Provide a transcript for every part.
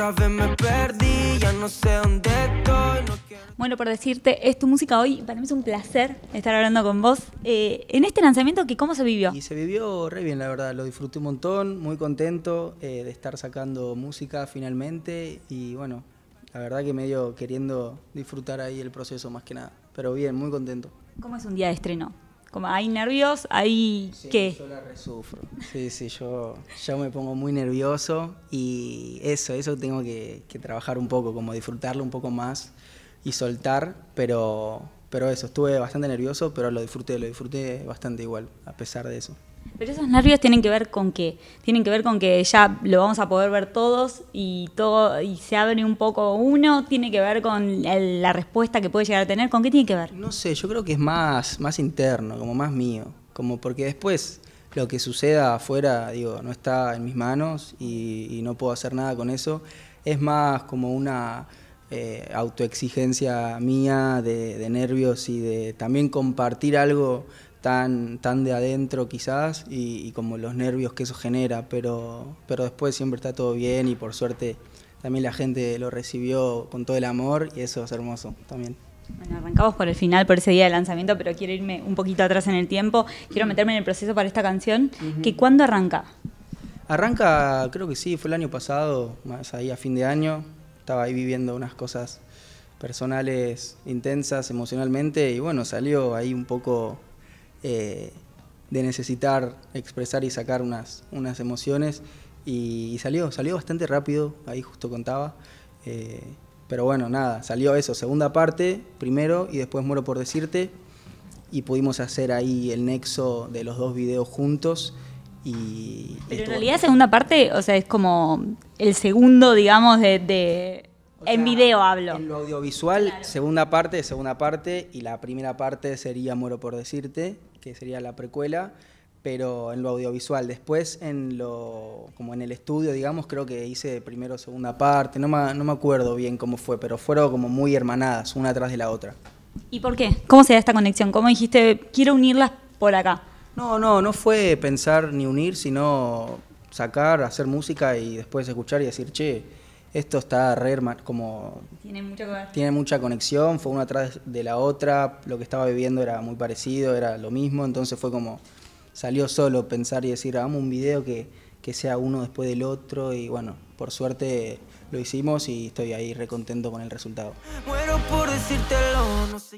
Otra me perdí, ya no sé dónde estoy. Bueno, por decirte, es tu música hoy. Para mí es un placer estar hablando con vos. Eh, en este lanzamiento, ¿cómo se vivió? Y se vivió re bien, la verdad. Lo disfruté un montón, muy contento eh, de estar sacando música finalmente. Y bueno, la verdad que medio queriendo disfrutar ahí el proceso más que nada. Pero bien, muy contento. ¿Cómo es un día de estreno? Como hay nervios, hay que... Yo la resufro. Sí, sí, yo, yo me pongo muy nervioso y eso, eso tengo que, que trabajar un poco, como disfrutarlo un poco más y soltar, pero pero eso, estuve bastante nervioso, pero lo disfruté, lo disfruté bastante igual, a pesar de eso. Pero esos nervios tienen que ver con qué? Tienen que ver con que ya lo vamos a poder ver todos y todo y se abre un poco uno, tiene que ver con la respuesta que puede llegar a tener, ¿con qué tiene que ver? No sé, yo creo que es más más interno, como más mío, como porque después lo que suceda afuera, digo, no está en mis manos y, no puedo hacer nada con eso. Es más como una eh, autoexigencia mía de nervios y de también compartir algo tan, tan de adentro quizás y, como los nervios que eso genera, pero, pero después siempre está todo bien y por suerte también la gente lo recibió con todo el amor y eso es hermoso también. Bueno, arrancamos por el final, por ese día de lanzamiento, pero quiero irme un poquito atrás en el tiempo. Quiero mm. meterme en el proceso para esta canción. que ¿Cuándo arranca? Arranca, creo que sí, fue el año pasado, más ahí a fin de año. Estaba ahí viviendo unas cosas personales intensas emocionalmente y bueno, salió ahí un poco eh, de necesitar expresar y sacar unas, unas emociones. Y, salió, salió bastante rápido, ahí justo contaba. Eh, pero bueno, nada, salió eso, segunda parte, primero, y después Muero por Decirte. Y pudimos hacer ahí el nexo de los dos videos juntos. Y pero en realidad, segunda parte, o sea, es como el segundo, digamos, de. en video hablo. En lo audiovisual, segunda parte, segunda parte, y la primera parte sería Muero por Decirte que sería la precuela, pero en lo audiovisual. Después, en lo, como en el estudio, digamos, creo que hice primero segunda parte, no me, no me acuerdo bien cómo fue, pero fueron como muy hermanadas, una tras de la otra. ¿Y por qué? ¿Cómo se da esta conexión? ¿Cómo dijiste, quiero unirlas por acá? No, no, no fue pensar ni unir, sino sacar, hacer música y después escuchar y decir, che, esto está re como... Tiene mucha, conexión, fue una atrás de la otra, lo que estaba viviendo era muy parecido, era lo mismo, entonces fue como, salió solo pensar y decir, hagamos un video que, que sea uno después del otro y bueno, por suerte lo hicimos y estoy ahí recontento con el resultado.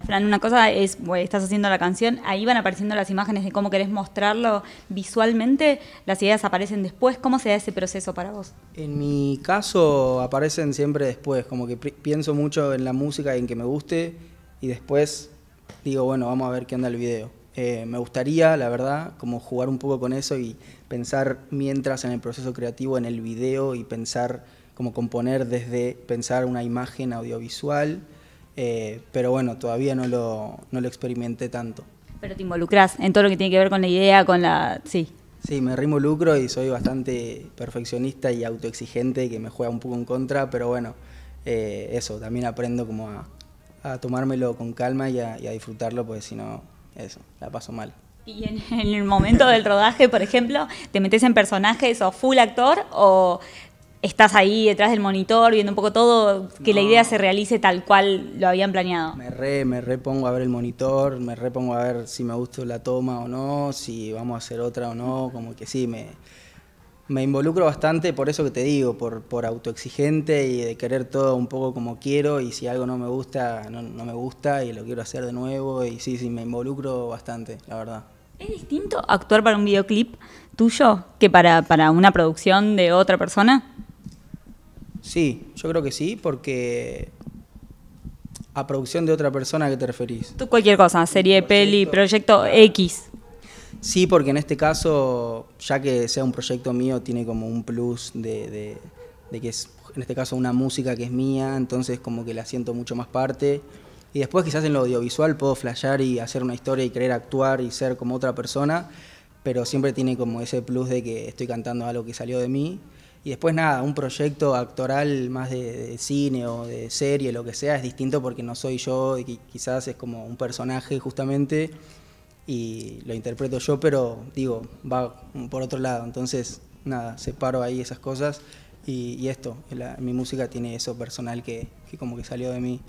Fran, una cosa es, estás haciendo la canción, ahí van apareciendo las imágenes de cómo querés mostrarlo visualmente, las ideas aparecen después, ¿cómo se da ese proceso para vos? En mi caso aparecen siempre después, como que pienso mucho en la música y en que me guste y después digo, bueno, vamos a ver qué anda el video. Eh, me gustaría, la verdad, como jugar un poco con eso y pensar mientras en el proceso creativo, en el video y pensar como componer desde pensar una imagen audiovisual, eh, pero bueno, todavía no lo, no lo experimenté tanto. Pero te involucras en todo lo que tiene que ver con la idea, con la... Sí. Sí, me lucro y soy bastante perfeccionista y autoexigente, que me juega un poco en contra, pero bueno, eh, eso, también aprendo como a, tomármelo con calma y a, disfrutarlo, porque si no, eso, la paso mal. ¿Y en, en, el momento del rodaje, por ejemplo, te metes en personajes o full actor o estás ahí detrás del monitor viendo un poco todo, que la idea se realice tal cual lo habían planeado. Me re, me repongo a ver el monitor, me repongo a ver si me gusta la toma o no, si vamos a hacer otra o no, como que sí, me, me involucro bastante por eso que te digo, por, por autoexigente y de querer todo un poco como quiero y si algo no me gusta, no, no me gusta y lo quiero hacer de nuevo y sí, sí, me involucro bastante, la verdad. ¿Es distinto actuar para un videoclip tuyo que para, para una producción de otra persona? Sí, yo creo que sí, porque a producción de otra persona que te referís. Tú cualquier cosa, serie, peli, proyecto X. Sí, porque en este caso, ya que sea un proyecto mío, tiene como un plus de, que es, en este caso, una música que es mía, entonces como que la siento mucho más parte. Y después quizás en lo audiovisual puedo flashear y hacer una historia y querer actuar y ser como otra persona, pero siempre tiene como ese plus de que estoy cantando algo que salió de mí. Y después nada, un proyecto actoral más de, cine o de serie, lo que sea, es distinto porque no soy yo, y quizás es como un personaje justamente y lo interpreto yo, pero digo, va por otro lado. Entonces, nada, separo ahí esas cosas y, esto, mi música tiene eso personal que, como que salió de mí.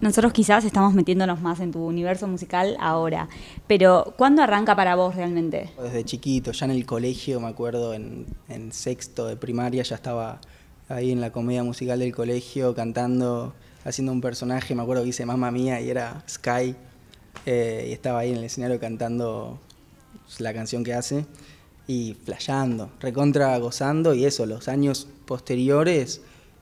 Nosotros quizás estamos metiéndonos más en tu universo musical ahora, pero ¿cuándo arranca para vos realmente? Desde chiquito, ya en el colegio, me acuerdo, en, sexto de primaria ya estaba ahí en la comedia musical del colegio cantando, haciendo un personaje, me acuerdo que hice Mamma Mía y era Sky, eh, y estaba ahí en el escenario cantando la canción que hace y flayando, recontra gozando y eso, los años posteriores,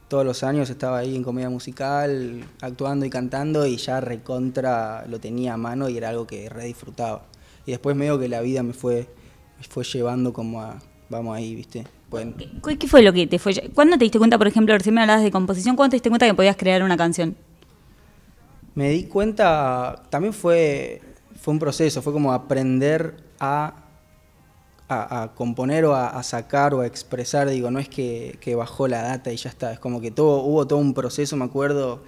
todos los años estaba ahí en comedia musical, actuando y cantando y ya recontra lo tenía a mano y era algo que re disfrutaba. Y después medio que la vida me fue, fue llevando como a, vamos ahí, viste. Bueno. ¿Qué, fue lo que te fue? ¿Cuándo te diste cuenta, por ejemplo, recién me hablabas de composición, cuándo te diste cuenta que podías crear una canción? Me di cuenta, también fue, fue un proceso, fue como aprender a a, componer o a, sacar o a expresar, digo, no es que, bajó la data y ya está, es como que todo, hubo todo un proceso, me acuerdo,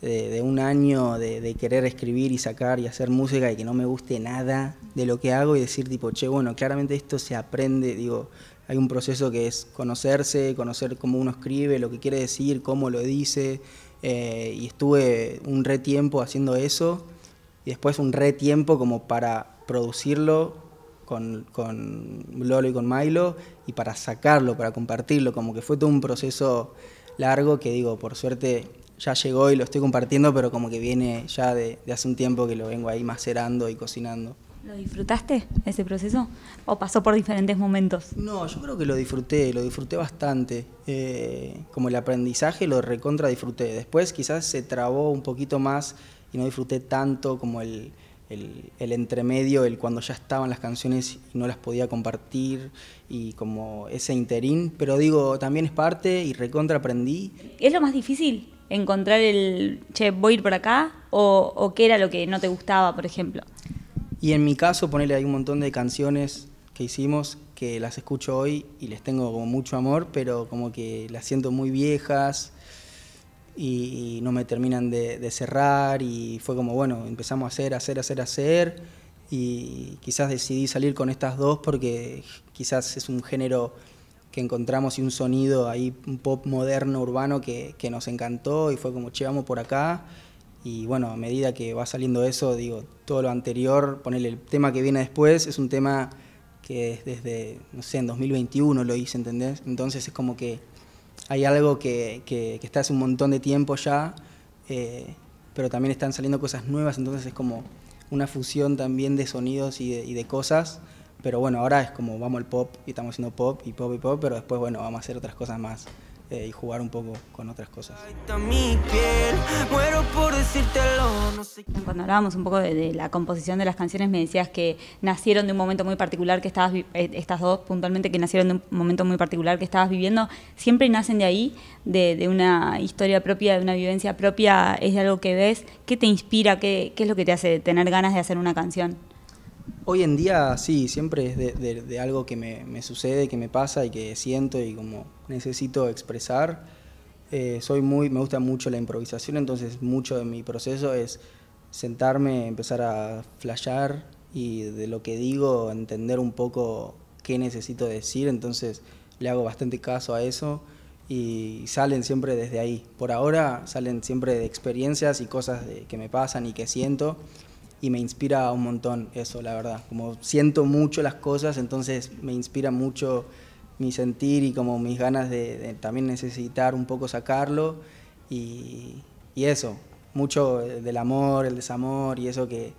de, un año de, querer escribir y sacar y hacer música y que no me guste nada de lo que hago y decir tipo, che, bueno, claramente esto se aprende, digo, hay un proceso que es conocerse, conocer cómo uno escribe, lo que quiere decir, cómo lo dice, eh, y estuve un re tiempo haciendo eso y después un re tiempo como para producirlo con, Lolo y con Milo y para sacarlo, para compartirlo, como que fue todo un proceso largo que digo, por suerte ya llegó y lo estoy compartiendo, pero como que viene ya de, hace un tiempo que lo vengo ahí macerando y cocinando. ¿Lo disfrutaste ese proceso? ¿O pasó por diferentes momentos? No, yo creo que lo disfruté, lo disfruté bastante. Eh, como el aprendizaje lo recontra disfruté. Después quizás se trabó un poquito más y no disfruté tanto como el, el, entremedio, el cuando ya estaban las canciones y no las podía compartir y como ese interín, pero digo, también es parte y recontra aprendí. ¿Es lo más difícil? Encontrar el, che, voy a ir por acá o, o qué era lo que no te gustaba, por ejemplo. Y en mi caso, ponerle ahí un montón de canciones que hicimos que las escucho hoy y les tengo como mucho amor, pero como que las siento muy viejas y, no me terminan de, cerrar y fue como, bueno, empezamos a hacer, hacer, hacer, hacer y quizás decidí salir con estas dos porque quizás es un género que encontramos y un sonido ahí, un pop moderno, urbano, que, nos encantó y fue como, llevamos por acá. Y bueno, a medida que va saliendo eso, digo, todo lo anterior, ponerle el tema que viene después, es un tema que desde, no sé, en 2021 lo hice, ¿entendés? Entonces es como que hay algo que, está hace un montón de tiempo ya, eh, pero también están saliendo cosas nuevas, entonces es como una fusión también de sonidos y de, y de, cosas. Pero bueno, ahora es como vamos al pop y estamos haciendo pop y pop y pop, pero después, bueno, vamos a hacer otras cosas más, eh, y jugar un poco con otras cosas. Cuando hablábamos un poco de, la composición de las canciones, me decías que nacieron de un momento muy particular que estabas, eh, estas dos puntualmente, que nacieron de un momento muy particular que estabas viviendo, siempre nacen de ahí, de, una historia propia, de una vivencia propia, es algo que ves, ¿qué te inspira, qué es lo que te hace tener ganas de hacer una canción? Hoy en día sí, siempre es de, algo que me, sucede, que me pasa y que siento y como necesito expresar. Eh, soy muy, me gusta mucho la improvisación, entonces mucho de mi proceso es sentarme, empezar a flashear y de lo que digo entender un poco qué necesito decir, entonces le hago bastante caso a eso y salen siempre desde ahí. Por ahora salen siempre de experiencias y cosas que me pasan y que siento y me inspira un montón eso, la verdad. Como siento mucho las cosas, entonces me inspira mucho mi sentir y como mis ganas de, también necesitar un poco sacarlo y, y, eso, mucho del amor, el desamor y eso que,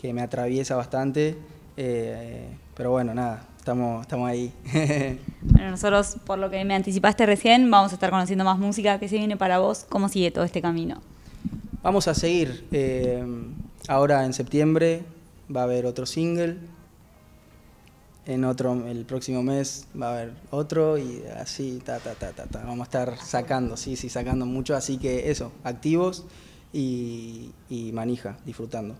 que me atraviesa bastante. Eh, pero bueno, nada, estamos, estamos ahí. bueno, nosotros, por lo que me anticipaste recién, vamos a estar conociendo más música. que se viene para vos? ¿Cómo sigue todo este camino? Vamos a seguir. Eh, Ahora en septiembre va a haber otro single. En otro, el próximo mes va a haber otro y así, ta, ta, ta, ta, ta. Vamos a estar sacando, sí, sí, sacando mucho. Así que eso, activos y, manija, disfrutando.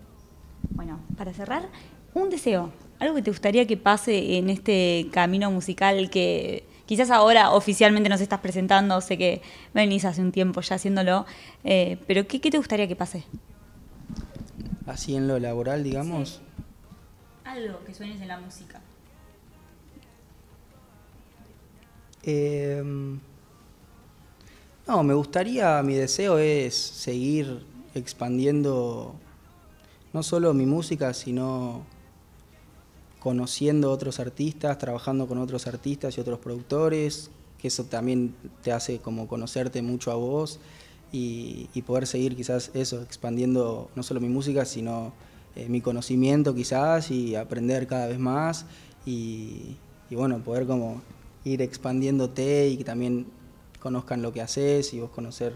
Bueno, para cerrar, un deseo, algo que te gustaría que pase en este camino musical que quizás ahora oficialmente nos estás presentando, sé que venís hace un tiempo ya haciéndolo, eh, pero ¿qué, te gustaría que pase? así en lo laboral, digamos? Algo que sueñes en la música. Em, no, me gustaría, mi deseo es seguir expandiendo no solo mi música, sino conociendo otros artistas, trabajando con otros artistas y otros productores, que eso también te hace como conocerte mucho a vos y, poder seguir quizás eso, expandiendo no solo mi música, sino eh, mi conocimiento quizás y aprender cada vez más y, bueno, poder como ir expandiéndote y que también conozcan lo que haces y vos conocer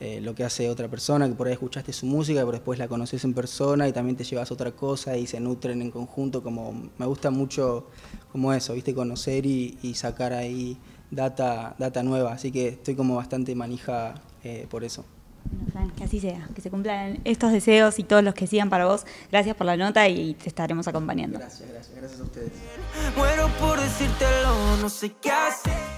eh, lo que hace otra persona, que por ahí escuchaste su música, pero después la conoces en persona y también te llevas otra cosa y se nutren en conjunto, como me gusta mucho como eso, viste, conocer y, sacar ahí data, data nueva, así que estoy como bastante manija eh, por eso. que así sea, que se cumplan estos deseos y todos los que sigan para vos. Gracias por la nota y te estaremos acompañando. Gracias, gracias, gracias a ustedes. Bueno, por decírtelo, no sé qué hacer.